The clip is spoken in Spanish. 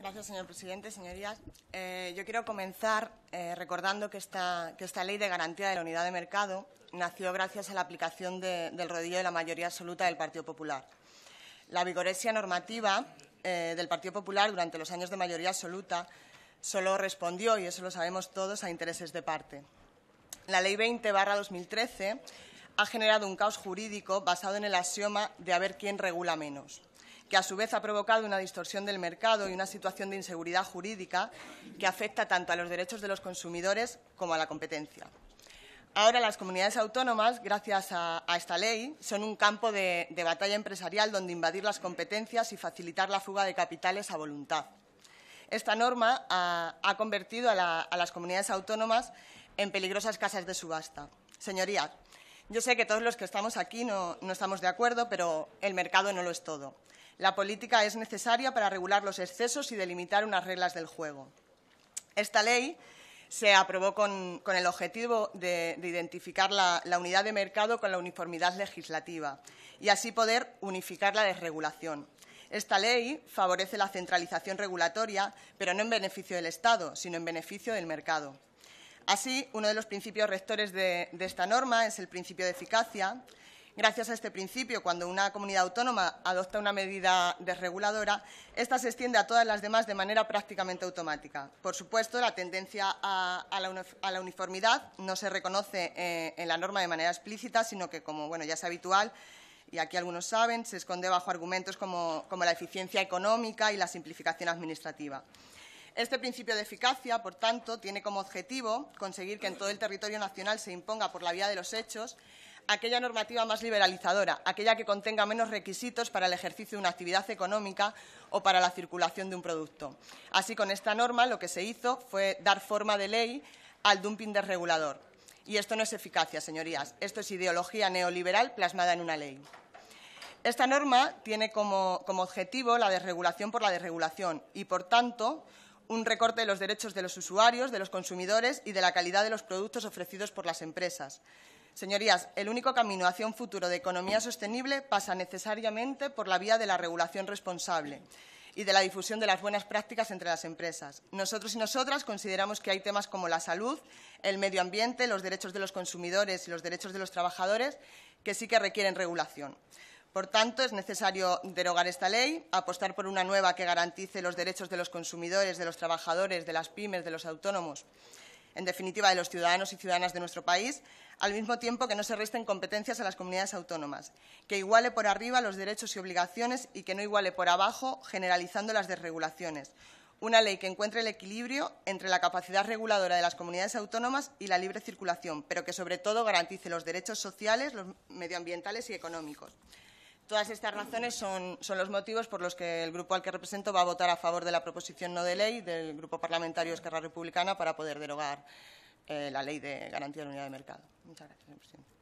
Gracias, señor presidente. Señorías, eh, yo quiero comenzar eh, recordando que esta, ley de garantía de la unidad de mercado nació gracias a la aplicación del rodillo de la mayoría absoluta del Partido Popular. La vigoresia normativa eh, del Partido Popular durante los años de mayoría absoluta solo respondió, y eso lo sabemos todos, a intereses de parte. La Ley 20-2013 ha generado un caos jurídico basado en el axioma de a ver quién regula menos que a su vez ha provocado una distorsión del mercado y una situación de inseguridad jurídica que afecta tanto a los derechos de los consumidores como a la competencia. Ahora las comunidades autónomas, gracias a, esta ley, son un campo de, batalla empresarial donde invadir las competencias y facilitar la fuga de capitales a voluntad. Esta norma ha, convertido a, las comunidades autónomas en peligrosas casas de subasta. Señorías, yo sé que todos los que estamos aquí no estamos de acuerdo, pero el mercado no lo es todo. La política es necesaria para regular los excesos y delimitar unas reglas del juego. Esta ley se aprobó con, el objetivo de, identificar la, unidad de mercado con la uniformidad legislativa y así poder unificar la desregulación. Esta ley favorece la centralización regulatoria, pero no en beneficio del Estado, sino en beneficio del mercado. Así, uno de los principios rectores de esta norma es el principio de eficacia, Gracias a este principio, cuando una comunidad autónoma adopta una medida desreguladora, esta se extiende a todas las demás de manera prácticamente automática. Por supuesto, la tendencia a, la, uniformidad no se reconoce eh, en la norma de manera explícita, sino que, como ya es habitual, y aquí algunos saben, se esconde bajo argumentos como la eficiencia económica y la simplificación administrativa. Este principio de eficacia, por tanto, tiene como objetivo conseguir que en todo el territorio nacional se imponga por la vía de los hechos aquella normativa más liberalizadora, aquella que contenga menos requisitos para el ejercicio de una actividad económica o para la circulación de un producto. Así, con esta norma lo que se hizo fue dar forma de ley al dumping desregulador. Y esto no es eficacia, señorías, esto es ideología neoliberal plasmada en una ley. Esta norma tiene como, como objetivo la desregulación por la desregulación y, por tanto, un recorte de los derechos de los usuarios, de los consumidores y de la calidad de los productos ofrecidos por las empresas. Señorías, el único camino hacia un futuro de economía sostenible pasa necesariamente por la vía de la regulación responsable y de la difusión de las buenas prácticas entre las empresas. Nosotros y nosotras consideramos que hay temas como la salud, el medio ambiente, los derechos de los consumidores y los derechos de los trabajadores que sí que requieren regulación. Por tanto, es necesario derogar esta ley, apostar por una nueva que garantice los derechos de los consumidores, de los trabajadores, de las pymes, de los autónomos en definitiva, de los ciudadanos y ciudadanas de nuestro país, al mismo tiempo que no se resten competencias a las comunidades autónomas, que iguale por arriba los derechos y obligaciones y que no iguale por abajo, generalizando las desregulaciones. Una ley que encuentre el equilibrio entre la capacidad reguladora de las comunidades autónomas y la libre circulación, pero que sobre todo garantice los derechos sociales, los medioambientales y económicos. Todas estas razones son, los motivos por los que el grupo al que represento va a votar a favor de la proposición no de ley del Grupo Parlamentario Esquerra Republicana para poder derogar eh, la Ley de Garantía de la Unidad de Mercado. Muchas gracias, señor presidente.